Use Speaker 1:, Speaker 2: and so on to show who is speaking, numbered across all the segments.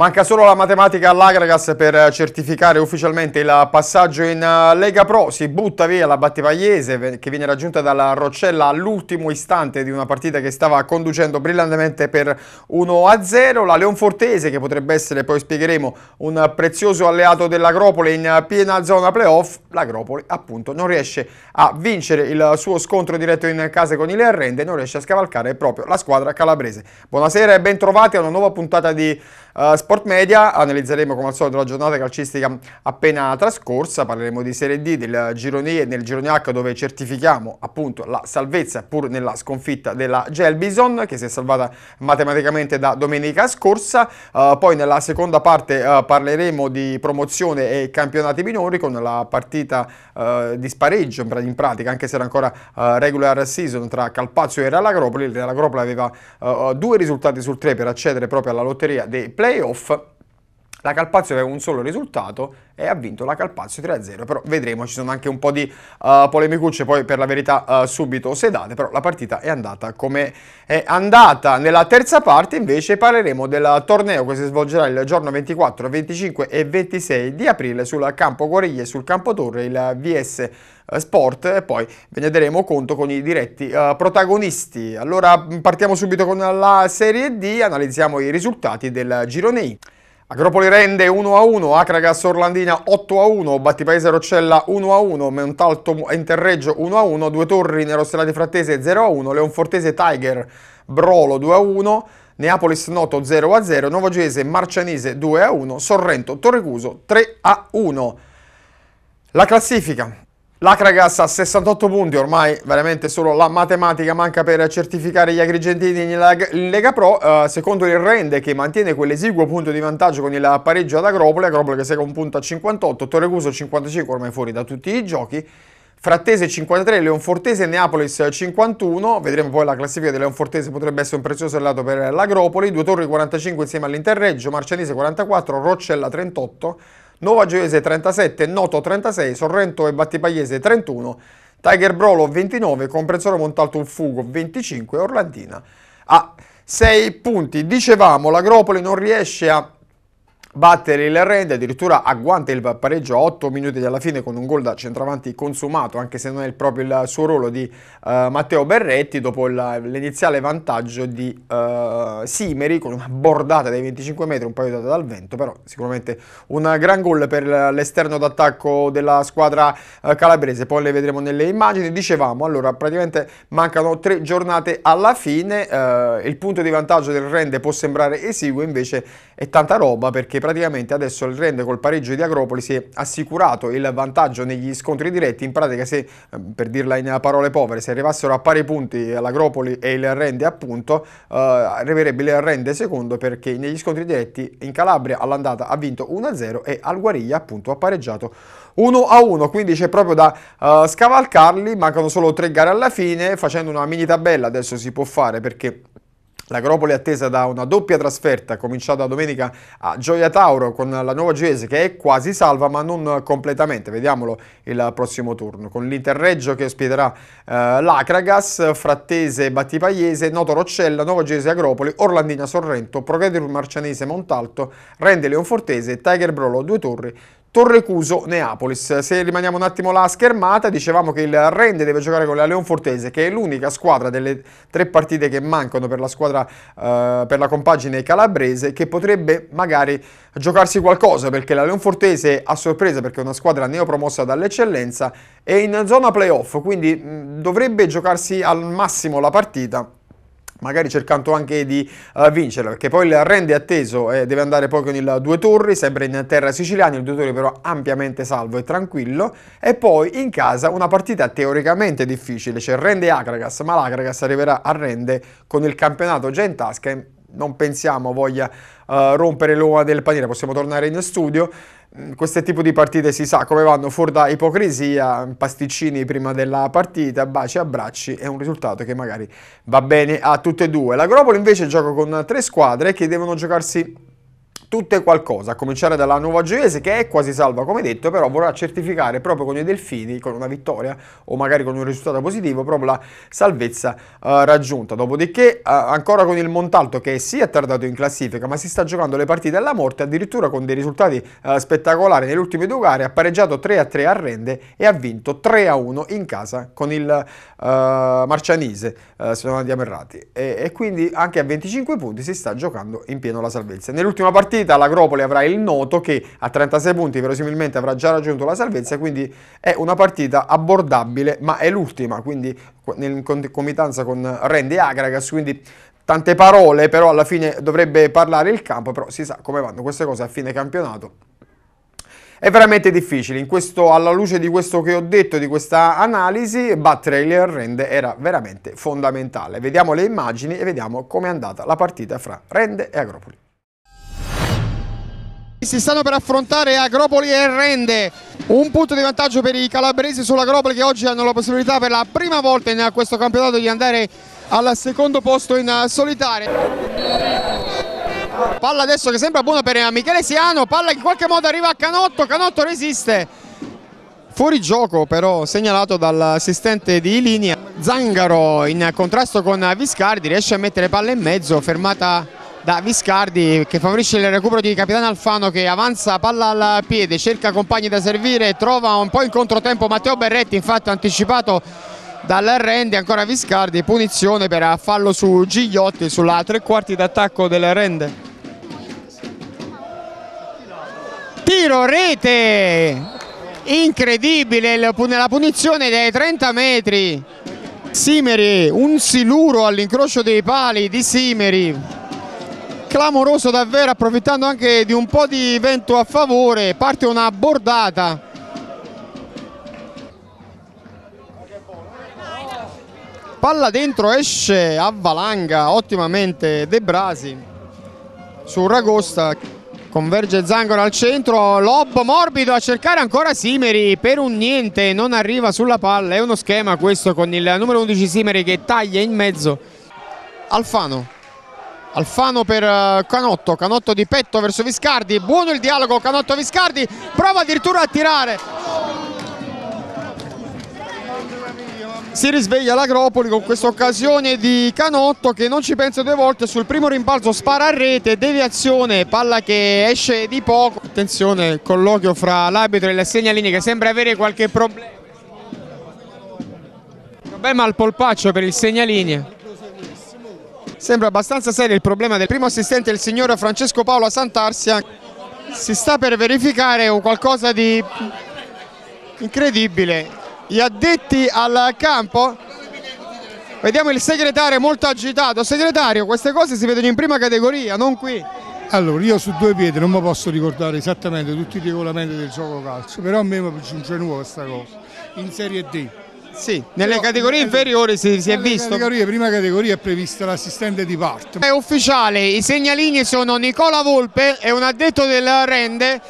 Speaker 1: Manca solo la matematica all'Agragas per certificare ufficialmente il passaggio in eh, Lega Pro, si butta via la Battipagliese che viene raggiunta dalla Roccella all'ultimo istante di una partita che stava conducendo brillantemente per 1-0, la Leonfortese che potrebbe essere, poi spiegheremo, un prezioso alleato dell'Agropoli in piena zona playoff, l'Agropoli appunto non riesce a vincere il suo scontro diretto in casa con il Arrende, non riesce a scavalcare proprio la squadra calabrese. Buonasera e bentrovati a una nuova puntata di eh, Sport Media analizzeremo come al solito la giornata calcistica appena trascorsa, parleremo di Serie D, del girone e nel girone H dove certifichiamo appunto la salvezza pur nella sconfitta della Gelbison che si è salvata matematicamente da domenica scorsa, uh, poi nella seconda parte uh, parleremo di promozione e campionati minori con la partita di spareggio in pratica anche se era ancora regular season tra Calpazzo e Real Agropoli, Real Agropoli aveva due risultati sul tre per accedere proprio alla lotteria dei Playoff. La Calpazio aveva un solo risultato e ha vinto la Calpazio 3-0, però vedremo, ci sono anche un po' di uh, polemicucce poi per la verità uh, subito sedate, però la partita è andata come è andata. Nella terza parte invece parleremo del torneo che si svolgerà il giorno 24, 25 e 26 di aprile sul campo Guariglia e sul campo Torre, il VS eh, Sport e poi ve ne daremo conto con i diretti uh, protagonisti. Allora mm, partiamo subito con la Serie D, analizziamo i risultati del girone I. Agropoli rende 1-1, Acragas Orlandina 8-1, Battipaese Roccella 1-1, Montalto Interreggio 1-1, Due Torri Nerosserati Frattese 0-1, Leonfortese Tiger Brolo 2-1, Neapolis Noto 0-0, Novogese Marcianese 2-1, Sorrento Torrecuso 3-1. La classifica L'Acragas a 68 punti, ormai veramente solo la matematica manca per certificare gli agrigentini in Lega Pro, eh, secondo il Rende che mantiene quell'esiguo punto di vantaggio con il pareggio ad Agropoli, Agropoli che segue un punto a 58, Torrecuso 55 ormai fuori da tutti i giochi, Frattese 53, Leonfortese e Neapolis 51, vedremo poi la classifica di Leonfortese potrebbe essere un prezioso alleato per l'Agropoli, Due Torri 45 insieme all'Interreggio, Marcianese 44, Roccella 38, Nova Gioiese 37, Noto 36, Sorrento e Battipagliese 31, Tiger Brolo 29, Comprensore Montalto un Fugo 25 Orlandina a 6 punti. Dicevamo, l'Agropoli non riesce a battere il rende, addirittura agguanta il pareggio a 8 minuti dalla fine con un gol da centravanti consumato, anche se non è proprio il suo ruolo di uh, Matteo Berretti, dopo l'iniziale vantaggio di uh, Simeri con una bordata dai 25 metri, un po' aiutata dal vento, però sicuramente un gran gol per l'esterno d'attacco della squadra uh, calabrese, poi le vedremo nelle immagini. Dicevamo, allora praticamente mancano tre giornate alla fine, il punto di vantaggio del Rende può sembrare esiguo, invece è tanta roba perché praticamente adesso il Rende col pareggio di Agropoli si è assicurato il vantaggio negli scontri diretti, in pratica se, ehm, per dirla in parole povere, se arrivassero a pari punti l'Agropoli e il Rende appunto, eh, arriverebbe il Rende secondo perché negli scontri diretti in Calabria all'andata ha vinto 1-0 e al Guariglia appunto ha pareggiato 1-1, quindi c'è proprio da uh, scavalcarli, mancano solo tre gare alla fine, facendo una mini tabella adesso si può fare perché L'Agropoli è attesa da una doppia trasferta cominciata domenica a Gioia Tauro con la Nuova Giese che è quasi salva ma non completamente, vediamolo il prossimo turno, con l'Interreggio che ospiterà eh, l'Acragas, Frattese Battipagliese, Noto Roccella, Nuova Giese Agropoli, Orlandina Sorrento, Progederum Marcianese Montalto, Rende Leonfortese, Tiger Brolo, Due Torri, Torrecuso Neapolis. Se rimaniamo un attimo la schermata, dicevamo che il Rende deve giocare con la Leonfortese, che è l'unica squadra delle tre partite che mancano per la squadra eh, per la compagine calabrese che potrebbe magari giocarsi qualcosa, perché la Leonfortese a sorpresa perché è una squadra neopromossa dall'eccellenza è in zona playoff, quindi mh, mm, dovrebbe giocarsi al massimo la partita magari cercando anche di uh, eh, vincerla, perché poi il rende atteso eh, deve andare poi con il due torri, sempre in terra siciliana, il due torri però ampiamente salvo e tranquillo, e poi in casa una partita teoricamente difficile, c'è cioè rende Acragas, ma l'Acragas arriverà a rende con il campionato già in tasca non pensiamo voglia uh, rompere l'uva del paniere, possiamo tornare in studio. Mm, questo tipo di partite si sa come vanno fuori da ipocrisia, pasticcini prima della partita, baci, e abbracci è un risultato che magari va bene a tutte e due. La invece gioca con tre squadre che devono giocarsi tutte qualcosa, a cominciare dalla nuova Gioiese che è quasi salva come detto, però vorrà certificare proprio con i Delfini, con una vittoria o magari con un risultato positivo, proprio la salvezza eh, raggiunta. Dopodiché eh, ancora con il Montalto che si sì, è tardato in classifica, ma si sta giocando le partite alla morte, addirittura con dei risultati eh, spettacolari nelle ultime due gare, ha pareggiato 3-3 a, Rende e ha vinto 3-1 in casa con il eh, Marcianise, eh, se non andiamo errati. E, e quindi anche a 25 punti si sta giocando in pieno la salvezza. Nell'ultima partita partita l'Acropoli avrà il Noto che a 36 punti verosimilmente avrà già raggiunto la salvezza, quindi è una partita abbordabile, ma è l'ultima, quindi in concomitanza con Rende Agragas, quindi tante parole, però alla fine dovrebbe parlare il campo, però si sa come vanno queste cose a fine campionato. È veramente difficile, questo, alla luce di questo che ho detto, di questa analisi, battere il Rende era veramente fondamentale. Vediamo le immagini e vediamo com'è andata la partita fra Rende e Agropoli. Si stanno per affrontare Agropoli e Rende, un punto di vantaggio per i calabresi sull'Agropoli che oggi hanno la possibilità per la prima volta in questo campionato di andare al secondo posto in solitaria. Palla adesso che sembra buona per Michele Siano, palla in qualche modo arriva a Canotto, Canotto resiste. Fuori gioco però segnalato dall'assistente di linea. Zangaro in contrasto con Viscardi riesce a mettere palla in mezzo, fermata da Viscardi che favorisce il recupero di Capitano Alfano che avanza palla al piede, cerca compagni da servire, trova un po' in controtempo Matteo Berretti, infatti anticipato dal Rende, ancora Viscardi, punizione per fallo su Gigliotti sulla tre quarti d'attacco del Rende. Tiro rete! Incredibile la punizione dei 30 metri. Simeri, un siluro all'incrocio dei pali di Simeri clamoroso davvero approfittando anche di un po' di vento a favore parte una bordata palla dentro esce a valanga ottimamente De Brasi su Ragosta converge Zangora al centro Lob morbido a cercare ancora Simeri per un niente non arriva sulla palla è uno schema questo con il numero 11 Simeri che taglia in mezzo Alfano Alfano per eh, Canotto, Canotto di petto verso Viscardi, buono il dialogo Canotto-Viscardi, prova addirittura a tirare. Si risveglia l'Agropoli con questa occasione di Canotto che non ci pensa due volte, sul primo rimbalzo spara a rete, deviazione, palla che esce di poco. Attenzione, colloquio fra l'arbitro e la segnalini che sembra avere qualche problema. Problema al polpaccio per il segnalini. Sembra abbastanza serio il problema del primo assistente, il signor Francesco Paolo Santarsia. Si sta per verificare un qualcosa di incredibile. Gli addetti al campo. Vediamo il segretario molto agitato. Segretario, queste cose si vedono in prima categoria, non qui. Allora, io su due piedi non mi posso ricordare esattamente tutti i regolamenti del gioco calcio, però a me mi giunge nuova questa cosa, in Serie D sì, nelle Però, categorie eh, inferiori si, si è visto. Categorie, prima categoria è prevista l'assistente di parte. È ufficiale, i segnalini sono Nicola Volpe e un addetto del Rende.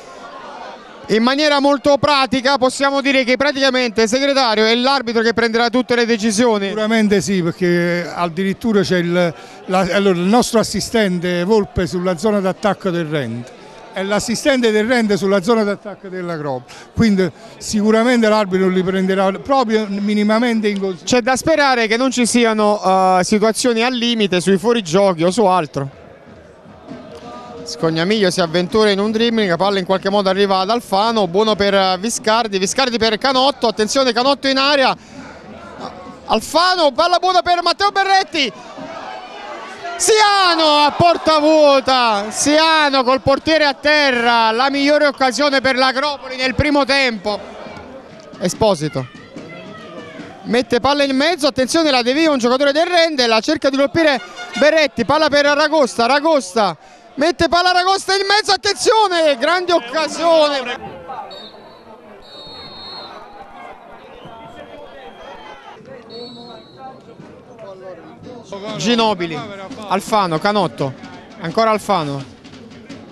Speaker 1: In maniera molto pratica possiamo dire che praticamente il segretario è l'arbitro che prenderà tutte le decisioni. Sicuramente sì, perché addirittura c'è il, allora, il nostro assistente Volpe sulla zona d'attacco del Rende è l'assistente del rende sulla zona d'attacco della Grom, quindi sicuramente l'arbitro li prenderà proprio minimamente in considerazione. C'è da sperare che non ci siano uh, situazioni al limite sui fuorigiochi o su altro. Scognamiglio si avventura in un dribbling, palla in qualche modo arriva ad Alfano, buono per Viscardi, Viscardi per Canotto, attenzione Canotto in aria, Alfano, palla buona per Matteo Berretti, Siano a porta vuota, Siano col portiere a terra, la migliore occasione per l'Acropoli nel primo tempo. Esposito. Mette palla in mezzo, attenzione la devia un giocatore del Rende, la cerca di colpire Berretti, palla per Ragosta, Ragosta mette palla Ragosta in mezzo, attenzione, grande occasione. Ginobili, Alfano, Canotto, ancora Alfano,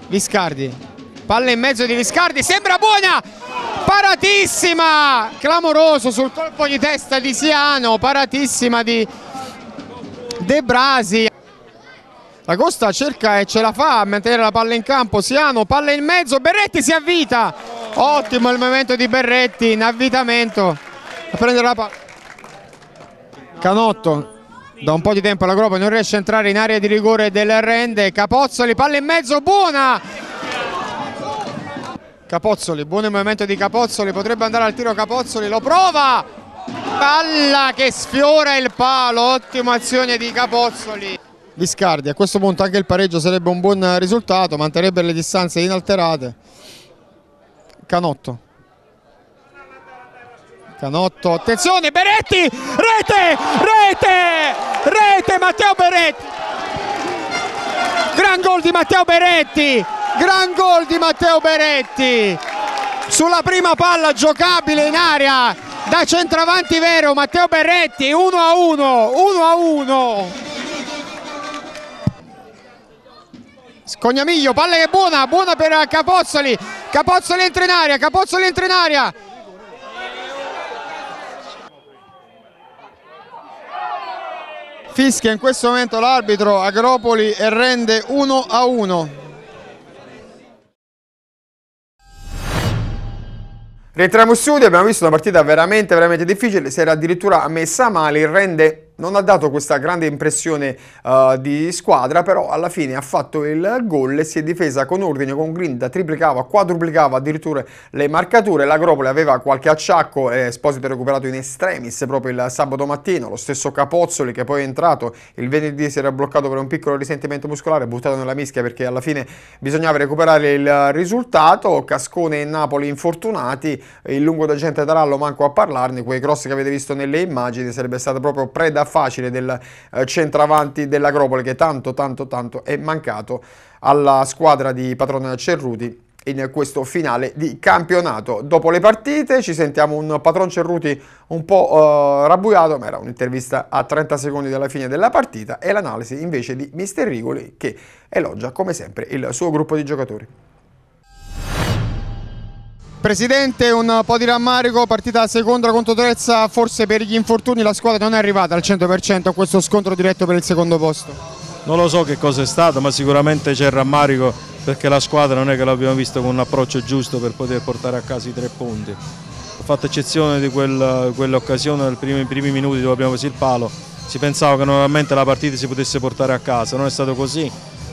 Speaker 1: Viscardi, palla in mezzo di Viscardi, sembra buona, paratissima, clamoroso sul colpo di testa di Siano, paratissima di De Brasi. La Costa cerca e ce la fa a mantenere la palla in campo, Siano, palla in mezzo, Berretti si avvita, ottimo il momento di Berretti in avvitamento a prendere la palla. Canotto da un po' di tempo la Gropa non riesce a entrare in area di rigore del Rende, Capozzoli, palla in mezzo, buona! Capozzoli, buon il movimento di Capozzoli, potrebbe andare al tiro Capozzoli, lo prova! Palla che sfiora il palo, ottima azione di Capozzoli. Viscardi, a questo punto anche il pareggio sarebbe un buon risultato, manterrebbe le distanze inalterate. Canotto. Canotto, attenzione, Beretti, rete, rete, rete, Matteo Beretti. Gran gol di Matteo Beretti, gran gol di Matteo Beretti. Sulla prima palla giocabile in aria da centravanti vero Matteo Beretti, 1 a 1, 1 a 1. Scognamiglio, palla che è buona, buona per Capozzoli, Capozzoli entra in aria, Capozzoli entra in aria, fischia in questo momento l'arbitro Agropoli e rende 1 a 1. Rientriamo in studio, abbiamo visto una partita veramente, veramente difficile, si era addirittura messa male, rende non ha dato questa grande impressione uh, di squadra, però alla fine ha fatto il gol e si è difesa con ordine, con grinta, triplicava, quadruplicava addirittura le marcature. L'Agropoli aveva qualche acciacco, eh, Esposito recuperato in extremis proprio il sabato mattino, lo stesso Capozzoli che poi è entrato il venerdì si era bloccato per un piccolo risentimento muscolare, buttato nella mischia perché alla fine bisognava recuperare il risultato, Cascone e Napoli infortunati, il lungo d'agente d'Arallo manco a parlarne, quei cross che avete visto nelle immagini sarebbe stata proprio preda facile del eh, centravanti dell'Acropoli che tanto tanto tanto è mancato alla squadra di Patrona Cerruti in questo finale di campionato. Dopo le partite ci sentiamo un patron Cerruti un po' eh, rabbuiato, ma era un'intervista a 30 secondi dalla fine della partita e l'analisi invece di Mister Rigoli che elogia come sempre il suo gruppo di giocatori. Presidente, un po' di rammarico, partita seconda contro Trezza, forse per gli infortuni la squadra non è arrivata al 100% a questo scontro diretto per il secondo posto.
Speaker 2: Non lo so che cosa è stato, ma sicuramente c'è il rammarico perché la squadra non è che l'abbiamo vista con un approccio giusto per poter portare a casa i tre punti. Ho fatto eccezione di quell'occasione quell nei primi, minuti dove abbiamo preso il palo, si pensava che normalmente la partita si potesse portare a casa, non è stato così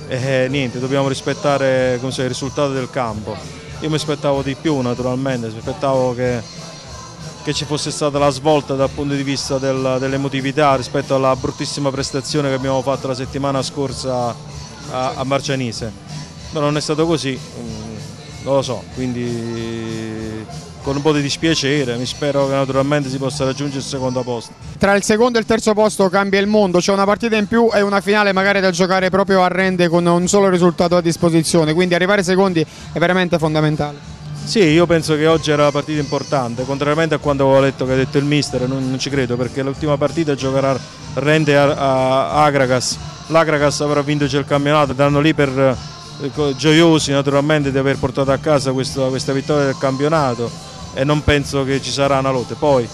Speaker 2: e niente, dobbiamo rispettare il risultato del campo io mi aspettavo di più naturalmente, mi aspettavo che, che ci fosse stata la svolta dal punto di vista del, dell'emotività rispetto alla bruttissima prestazione che abbiamo fatto la settimana scorsa a, a Marcianise. Ma non è stato così, mm, non lo so, quindi con un po' di dispiacere, mi spero che naturalmente si possa raggiungere il secondo posto.
Speaker 1: Tra il secondo e il terzo posto cambia il mondo, c'è una partita in più e una finale magari da giocare proprio a rende con un solo risultato a disposizione, quindi arrivare secondi è veramente fondamentale.
Speaker 2: Sì, io penso che oggi era una partita importante, contrariamente a quanto avevo letto che ha detto il mister, non, non ci credo perché l'ultima partita giocherà Rende a, a Agragas, l'Agragas avrà vinto il campionato, danno lì per eh, gioiosi naturalmente di aver portato a casa questa, questa vittoria del campionato e non penso che ci sarà una lotta. Poi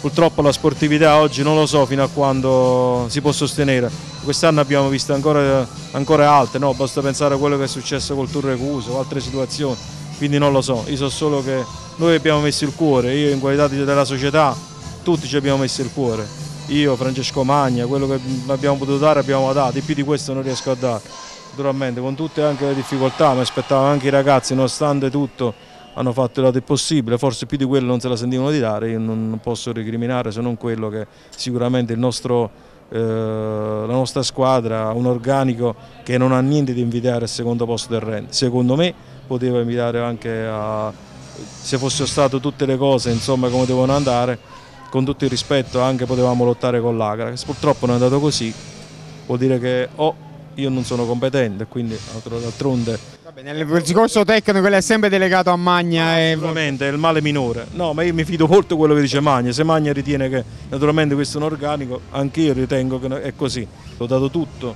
Speaker 2: purtroppo la sportività oggi non lo so fino a quando si può sostenere. Quest'anno abbiamo visto ancora, ancora alte, no? basta pensare a quello che è successo col Tour Recuso o altre situazioni, quindi non lo so. Io so solo che noi abbiamo messo il cuore, io in qualità della società tutti ci abbiamo messo il cuore. Io, Francesco Magna, quello che abbiamo potuto dare abbiamo dato, di più di questo non riesco a dare. Naturalmente con tutte anche le difficoltà, mi aspettavo anche i ragazzi, nonostante tutto, hanno fatto il possibile, forse più di quello non se la sentivano di dare, io non posso recriminare se non quello che sicuramente nostro, eh, la nostra squadra ha un organico che non ha niente da invidiare al secondo posto del Ren, secondo me poteva invidiare anche a, se fossero state tutte le cose insomma, come devono andare, con tutto il rispetto anche potevamo lottare con l'Agra, purtroppo non è andato così, vuol dire che o oh, io non sono competente, quindi d'altronde
Speaker 1: nel discorso tecnico quello è sempre delegato a Magna. E... Sicuramente è il male
Speaker 2: minore. No, ma io mi fido molto quello che dice Magna. Se Magna ritiene che naturalmente questo è un organico, anch'io ritengo che è così. Ho dato tutto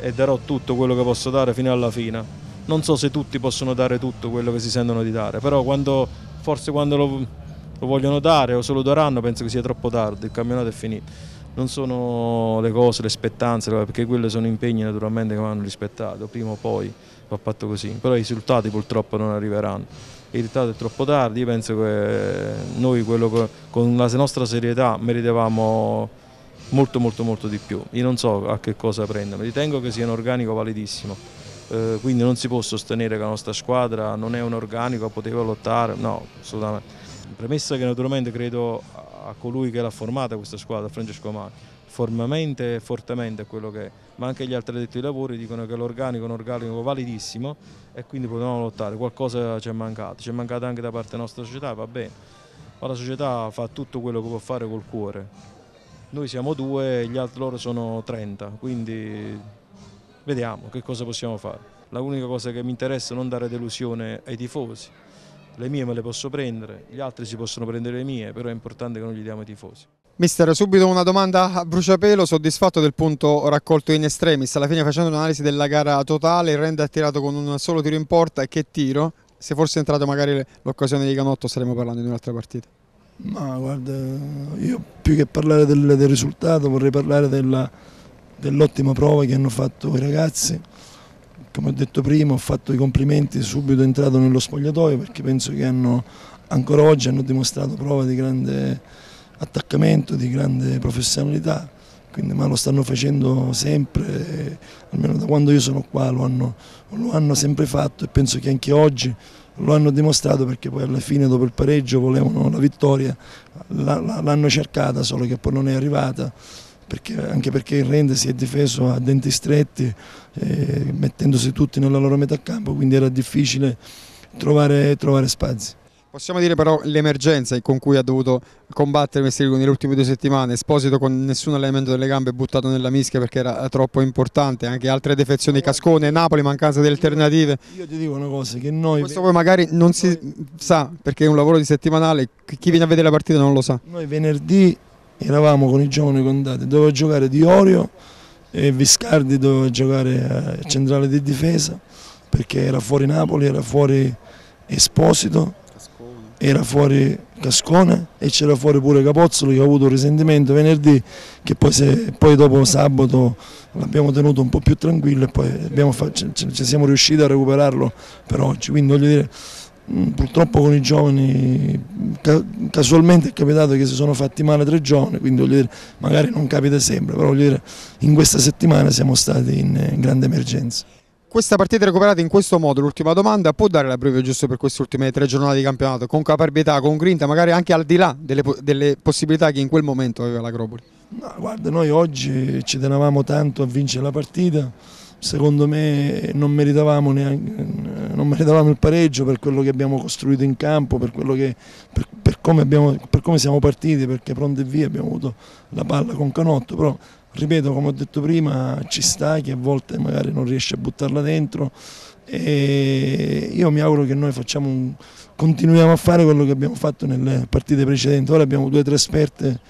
Speaker 2: e darò tutto quello che posso dare fino alla fine. Non so se tutti possono dare tutto quello che si sentono di dare, però quando, forse quando lo, lo vogliono dare o se lo daranno penso che sia troppo tardi, il campionato è finito non sono le cose, le spettanze, perché quelle sono impegni naturalmente che vanno rispettati, prima o poi va fatto così, però i risultati purtroppo non arriveranno. Il risultato è troppo tardi, io penso che noi che, con la nostra serietà meritavamo molto molto molto di più, io non so a che cosa prendermi, ritengo che sia un organico validissimo, eh, quindi non si può sostenere che la nostra squadra non è un organico, poteva lottare, no, assolutamente. Premessa che naturalmente credo a colui che l'ha formata questa squadra, Francesco Amani. Formamente e fortemente è quello che è, ma anche gli altri detti ai lavori dicono che l'organico è un organico validissimo e quindi potevamo lottare, qualcosa ci è mancato, ci è mancato anche da parte della nostra società, va bene, ma la società fa tutto quello che può fare col cuore. Noi siamo due, gli altri loro sono 30, quindi vediamo che cosa possiamo fare. L'unica cosa che mi interessa è non dare delusione ai tifosi, le mie me le posso prendere, gli altri si possono prendere le mie, però è importante che non gli diamo i tifosi.
Speaker 1: Mister, subito una domanda a bruciapelo, soddisfatto del punto raccolto in estremis, alla fine facendo un'analisi della gara totale, il Renda ha tirato con un solo tiro in porta e che tiro? Se fosse entrato magari l'occasione di Canotto staremmo parlando di un'altra partita.
Speaker 3: Ma guarda, io
Speaker 1: più che parlare del, del risultato vorrei parlare
Speaker 3: dell'ottima dell prova che hanno fatto i ragazzi come ho detto prima ho fatto i complimenti subito entrato nello spogliatoio perché penso che hanno, ancora oggi hanno dimostrato prova di grande attaccamento, di grande professionalità, quindi, ma lo stanno facendo sempre, almeno da quando io sono qua lo hanno, lo hanno sempre fatto e penso che anche oggi lo hanno dimostrato perché poi alla fine dopo il pareggio volevano la vittoria, l'hanno cercata solo che poi non è arrivata perché, anche perché il Rende si è difeso a denti stretti, eh, mettendosi tutti nella loro metà campo, quindi era difficile trovare, trovare spazi.
Speaker 1: Possiamo dire però l'emergenza con cui ha dovuto combattere Messerico nelle ultime due settimane, Esposito con nessun allenamento delle gambe buttato nella mischia perché era troppo importante, anche altre defezioni, Cascone, Napoli, mancanza di alternative. Io, ti dico una cosa, che noi... Questo poi magari non si sa perché è un lavoro di settimanale, chi viene a vedere la partita non lo sa. Noi venerdì eravamo con i giovani contati, doveva giocare
Speaker 3: Di Orio e Viscardi doveva giocare a eh, centrale di difesa perché era fuori Napoli, era fuori Esposito, era fuori Cascone e c'era fuori pure Capozzolo che ha avuto un risentimento venerdì che poi, se, poi dopo sabato l'abbiamo tenuto un po' più tranquillo e poi ci siamo riusciti a recuperarlo per oggi. Quindi voglio dire Mm, purtroppo con i giovani casualmente è capitato che si sono fatti male tre giorni quindi dire, magari non capita sempre, però dire, in questa settimana siamo stati eh, in grande emergenza.
Speaker 1: Questa partita recuperata in questo modo, l'ultima domanda, può dare la breve giusto per queste ultime tre giornate di campionato, con caparbietà, con grinta, magari anche al di là delle, delle possibilità che in quel momento aveva l'Acropoli? No, guarda, noi
Speaker 3: oggi ci tenevamo tanto a vincere la partita, secondo me non meritavamo, neanche, non meritavamo, il pareggio per quello che abbiamo costruito in campo, per, che, per, per, come, abbiamo, per come, siamo partiti, perché pronto e via abbiamo avuto la palla con Canotto, però ripeto come ho detto prima ci sta che a volte magari non riesce a buttarla dentro e io mi auguro che noi un, continuiamo a fare quello che abbiamo fatto nelle partite precedenti, ora abbiamo due o tre esperte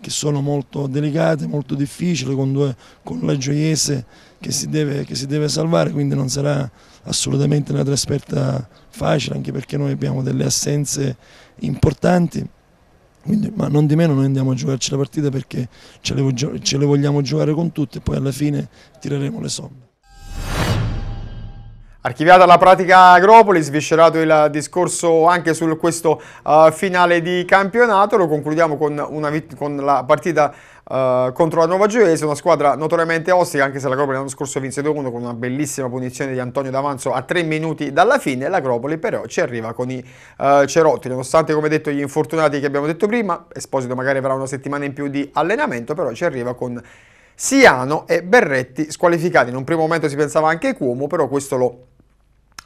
Speaker 3: che sono molto delicate, molto difficili con, due, con la Gioiese che si, deve, che si deve salvare, quindi non sarà assolutamente una trasferta facile, anche perché noi abbiamo delle assenze importanti. Quindi, ma non di meno noi andiamo a giocarci la partita perché ce le, ce le vogliamo giocare con tutte e poi alla fine tireremo le somme.
Speaker 1: Archiviata la pratica Agropoli, sviscerato il discorso anche su questo uh, finale di campionato, lo concludiamo con, una, con la partita uh, contro la Nuova Gioese, una squadra notoriamente ostica, anche se l'Agropoli l'anno scorso vinse 2-1 con una bellissima punizione di Antonio D'Avanzo a 3 minuti dalla fine, l'Agropoli però ci arriva con i uh, cerotti, nonostante come detto gli infortunati che abbiamo detto prima, Esposito magari avrà una settimana in più di allenamento, però ci arriva con... Siano e Berretti squalificati, in un primo momento si pensava anche Cuomo, però questo lo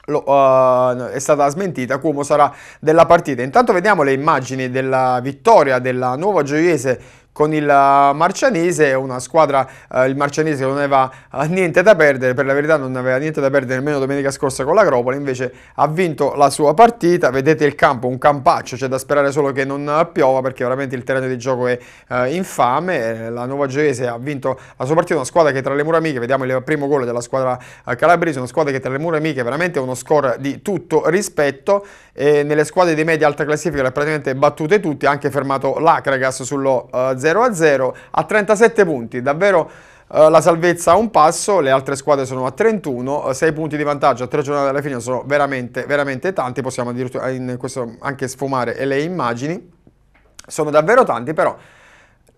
Speaker 1: lo, uh, è stata smentita, Cuomo sarà della partita. Intanto vediamo le immagini della vittoria della nuova gioiese con il eh, Marcianese, una squadra, eh, il Marcianese non aveva eh, niente da perdere, per la verità non aveva niente da perdere nemmeno domenica scorsa con l'Acropoli, invece ha vinto la sua partita, vedete il campo, un campaccio, c'è da sperare solo che non eh, piova perché veramente il terreno di gioco è eh, infame, la Nuova Gioese ha vinto la sua partita, una squadra che tra le mura amiche, vediamo il primo gol della squadra calabrese, una squadra che tra le mura amiche è veramente uno score di tutto rispetto, e nelle squadre di media alta classifica le ha praticamente battute tutti, ha anche fermato l'Acragas sullo 0. Eh, 0-0 a a 37 punti, davvero eh, la salvezza a un passo, le altre squadre sono a 31, 6 eh, punti di vantaggio a 3 giornate alla fine sono veramente, veramente tanti, possiamo addirittura in questo anche sfumare le immagini, sono davvero tanti però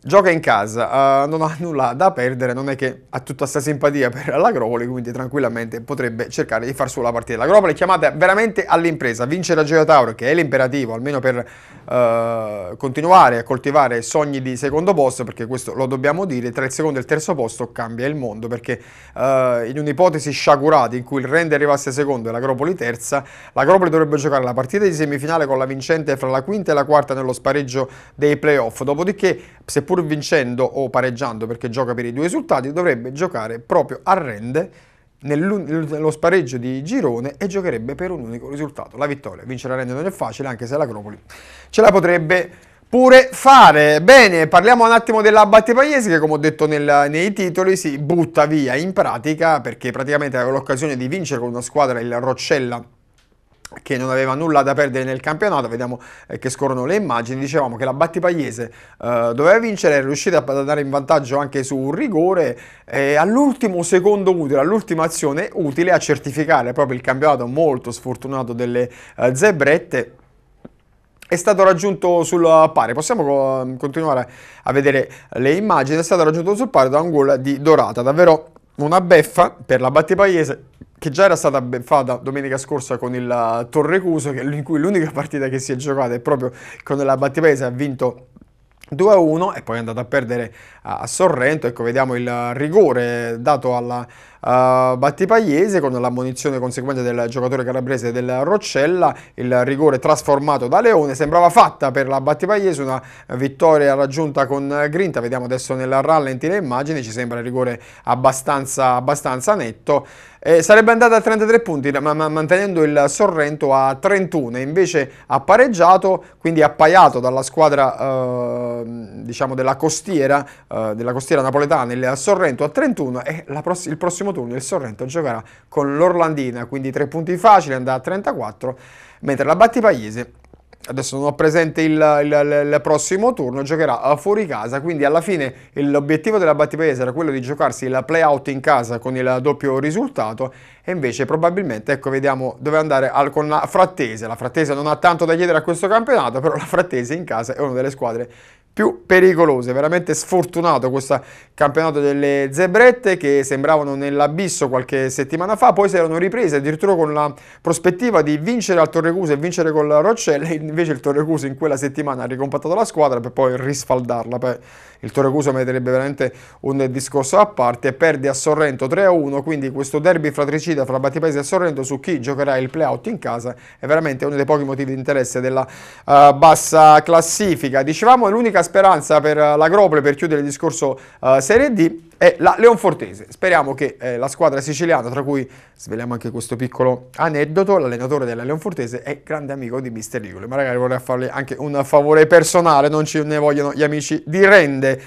Speaker 1: Gioca in casa, uh, non ha nulla da perdere, non è che ha tutta questa simpatia per l'Agropoli, quindi tranquillamente potrebbe cercare di far sua la partita. L'Agropoli è chiamata veramente all'impresa, vince la Gioia Tauro, che è l'imperativo, almeno per uh, continuare a coltivare sogni di secondo posto, perché questo lo dobbiamo dire, tra il secondo e il terzo posto cambia il mondo, perché uh, in un'ipotesi sciagurata in cui il Rende arrivasse secondo e l'Agropoli terza, l'Agropoli dovrebbe giocare la partita di semifinale con la vincente fra la quinta e la quarta nello spareggio dei playoff, dopodiché seppur vincendo o pareggiando perché gioca per i due risultati, dovrebbe giocare proprio a rende nello spareggio di girone e giocherebbe per un unico risultato, la vittoria. Vincere a rende non è facile, anche se l'Acropoli ce la potrebbe pure fare. Bene, parliamo un attimo della Battipaiesi che come ho detto nel, nei titoli si butta via in pratica perché praticamente aveva l'occasione di vincere con una squadra, il Roccella, che non aveva nulla da perdere nel campionato, vediamo eh, che scorrono le immagini, dicevamo che la Battipagliese eh, doveva vincere, è riuscita ad andare in vantaggio anche su un rigore e all'ultimo secondo utile, all'ultima azione utile a certificare proprio il campionato molto sfortunato delle eh, zebrette è stato raggiunto sul pari. Possiamo continuare a vedere le immagini. È stato raggiunto sul pari da un gol di Dorata. Davvero una beffa per la Battipagliese che già era stata beffata domenica scorsa con il eh, Torrecuso, in cui l'unica partita che si è giocata è proprio con la Battipesa, ha vinto 2-1 e poi è andata a perdere a Sorrento. Ecco, vediamo il eh, rigore dato alla Uh, Battipagliese con l'ammonizione conseguente del giocatore calabrese del Roccella, il rigore trasformato da Leone, sembrava fatta per la Battipagliese, una vittoria raggiunta con grinta, vediamo adesso nella rallenti le immagini, ci sembra il rigore abbastanza, abbastanza netto, eh, sarebbe andata a 33 punti ma, ma, mantenendo il Sorrento a 31, invece ha pareggiato, quindi appaiato dalla squadra eh, diciamo della costiera, eh, della costiera napoletana, il Sorrento a 31 e la, il prossimo prossimo turno il Sorrento giocherà con l'Orlandina, quindi tre punti facili, andrà a 34, mentre la Battipagliese adesso non ho presente il, il, il, prossimo turno, giocherà eh, fuori casa, quindi alla fine l'obiettivo della Battipaiese era quello di giocarsi il playout in casa con il doppio risultato e invece probabilmente, ecco vediamo dove andare al, con la Frattese, la Frattese non ha tanto da chiedere a questo campionato, però la Frattese in casa è una delle squadre più pericolose, veramente sfortunato questo campionato delle zebrette che sembravano nell'abisso qualche settimana fa, poi si erano riprese addirittura con la prospettiva di vincere al Torrecuse e vincere con la Roccella, invece il Torrecuso in quella settimana ha ricompattato la squadra per poi risfaldarla. Beh, il Torrecuso metterebbe veramente un discorso a parte perde a Sorrento 3-1, quindi questo derby fratricida fra Battipesi e Sorrento su chi giocherà il playout in casa è veramente uno dei pochi motivi di interesse della uh, bassa classifica. Dicevamo l'unica speranza per eh, l'Agropole per chiudere il discorso uh, Serie D è la Leonfortese. Speriamo che eh, la squadra siciliana, tra cui sveliamo anche questo piccolo aneddoto, l'allenatore della Leonfortese è grande amico di Mister Ligoli, ma magari vorrei farle anche un favore personale, non ce ne vogliono gli amici di Rende.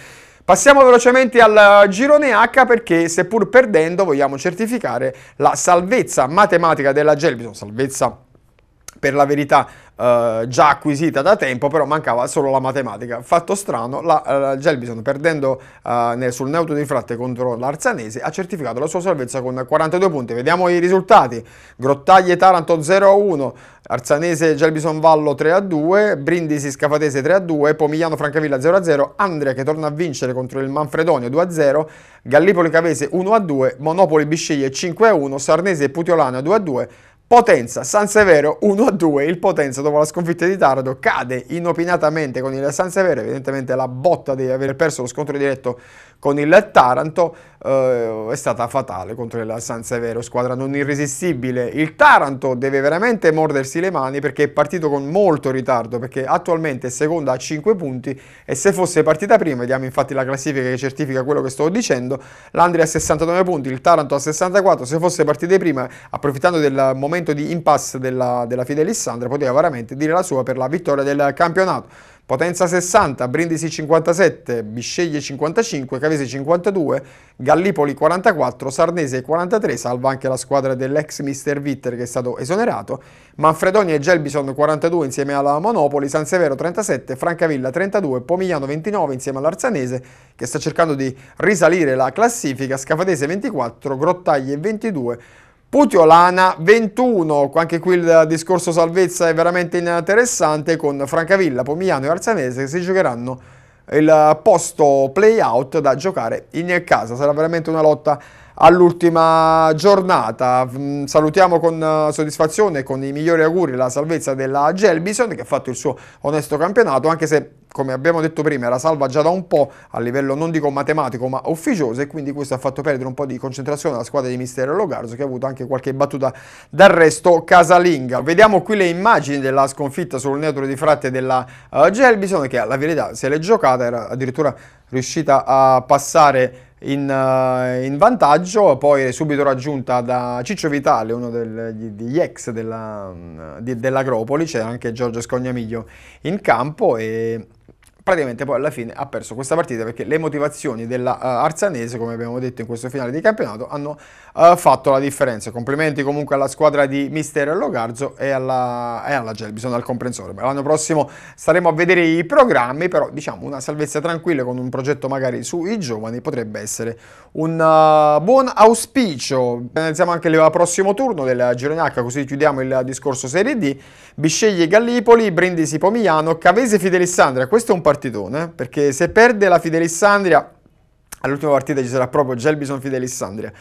Speaker 1: Passiamo velocemente al girone H perché seppur perdendo vogliamo certificare la salvezza matematica della Gelbison, salvezza per la verità eh, già acquisita da tempo, però mancava solo la matematica. Fatto strano, la eh, Gelbison, perdendo eh, sul neutro di fratte contro l'Arzanese, ha certificato la sua salvezza con 42 punti. Vediamo i risultati. Grottaglie Taranto 0-1, Arzanese Gelbison Vallo 3-2, Brindisi Scafatese 3-2, Pomigliano Francavilla 0-0, Andrea che torna a vincere contro il Manfredonio 2-0, Gallipoli Cavese 1-2, Monopoli Bisceglie 5-1, Sarnese Putiolana 2-2, Potenza, San Severo 1-2, il Potenza dopo la sconfitta di Tardo cade inopinatamente con il San Severo, evidentemente la botta di aver perso lo scontro diretto con il Taranto eh, è stata fatale contro il San Severo, squadra non irresistibile. Il Taranto deve veramente mordersi le mani perché è partito con molto ritardo, perché attualmente è seconda a 5 punti e se fosse partita prima, vediamo infatti la classifica che certifica quello che sto dicendo, l'Andria a 69 punti, il Taranto a 64, se fosse partita prima, approfittando del momento momento di impasse della, della Fidelissandra poteva veramente dire la sua per la vittoria del campionato. Potenza 60, Brindisi 57, Bisceglie 55, Cavese 52, Gallipoli 44, Sarnese 43, salva anche la squadra dell'ex mister Vitter che è stato esonerato, Manfredoni e Gelbison 42 insieme alla Monopoli, San Severo 37, Francavilla 32, Pomigliano 29 insieme all'Arzanese che sta cercando di risalire la classifica, Scafatese 24, Grottaglie 22, Putiolana 21, anche qui il discorso salvezza è veramente interessante con Francavilla, Pomigliano e Arzanese che si giocheranno il posto play out da giocare in casa, sarà veramente una lotta all'ultima giornata. Mm, salutiamo con eh, soddisfazione e con i migliori auguri la salvezza della Gelbison che ha fatto il suo onesto campionato, anche se come abbiamo detto prima era salva già da un po' a livello non dico matematico ma ufficioso e quindi questo ha fatto perdere un po' di concentrazione alla squadra di Mistero Logarzo che ha avuto anche qualche battuta d'arresto casalinga. Vediamo qui le immagini della sconfitta sul neutro di fratte della eh, Gelbison che alla verità se l'è giocata era addirittura riuscita a passare in, uh, in vantaggio, poi subito raggiunta da Ciccio Vitale, uno del, degli ex della, mm, di, dell'Agropoli, c'è anche Giorgio Scognamiglio in campo e praticamente poi alla fine ha perso questa partita perché le motivazioni dell'Arzanese, eh, come abbiamo detto in questo finale di campionato, hanno uh, fatto la differenza. Complimenti comunque alla squadra di Mister Logarzo e alla, e alla Gelbi, sono al comprensore. L'anno prossimo staremo a vedere i programmi, però diciamo una salvezza tranquilla con un progetto magari sui giovani potrebbe essere un eh, buon auspicio. Analizziamo anche il prossimo turno del girone H, così chiudiamo il discorso Serie D. Bisceglie Gallipoli, Brindisi Pomigliano, Cavese Fidelissandria. Questo è un partitone, eh, perché se perde la Fidelissandria, all'ultima partita ci sarà proprio Gelbison Fidelissandria.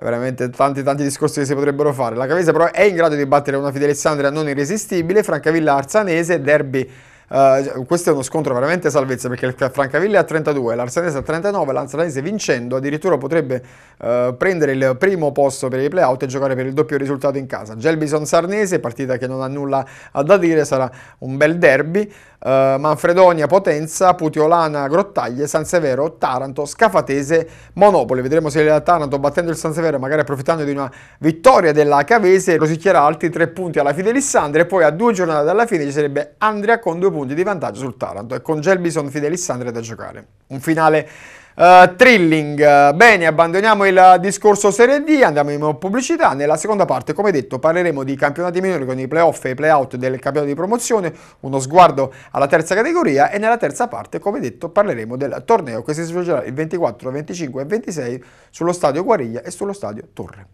Speaker 1: Veramente tanti tanti discorsi che si potrebbero fare. La Cavese però è in grado di battere una Fidelissandria non irresistibile, Francavilla Arzanese, Derby Uh, questo è uno scontro veramente salvezza perché il Francavilla è a 32, l'Arsenese a 39, l'Arsenese vincendo addirittura potrebbe uh, prendere il primo posto per i playout e giocare per il doppio risultato in casa. Gelbison Sarnese, partita che non ha nulla da dire, sarà un bel derby eh, Manfredonia, Potenza, Putiolana, Grottaglie, San Severo, Taranto, Scafatese, Monopoli. Vedremo se la Taranto battendo il San Severo magari approfittando di una vittoria della Cavese rosicchierà altri tre punti alla Fidelissandria e poi a due giornate dalla fine ci sarebbe Andrea con due punti di vantaggio sul Taranto e con Gelbison Fidelissandria da giocare. Un finale Uh, thrilling, bene, abbandoniamo il discorso Serie D, andiamo in pubblicità. Nella seconda parte, come detto, parleremo di campionati minori con i playoff e i playout del campionato di promozione, uno sguardo alla terza categoria e nella terza parte, come detto, parleremo del torneo che si svolgerà il 24, 25 e 26 sullo stadio Guariglia e sullo stadio Torre.